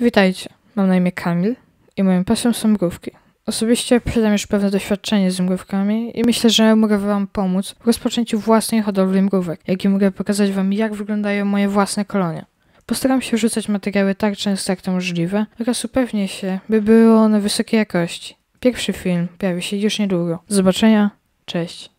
Witajcie, mam na imię Kamil i moją pasją są mrówki. Osobiście posiadam już pewne doświadczenie z mrówkami i myślę, że mogę wam pomóc w rozpoczęciu własnej hodowli mrówek, jak i mogę pokazać wam jak wyglądają moje własne kolonie. Postaram się rzucać materiały tak często jak to możliwe oraz upewnię się, by były one wysokiej jakości. Pierwszy film pojawi się już niedługo. Do zobaczenia, cześć.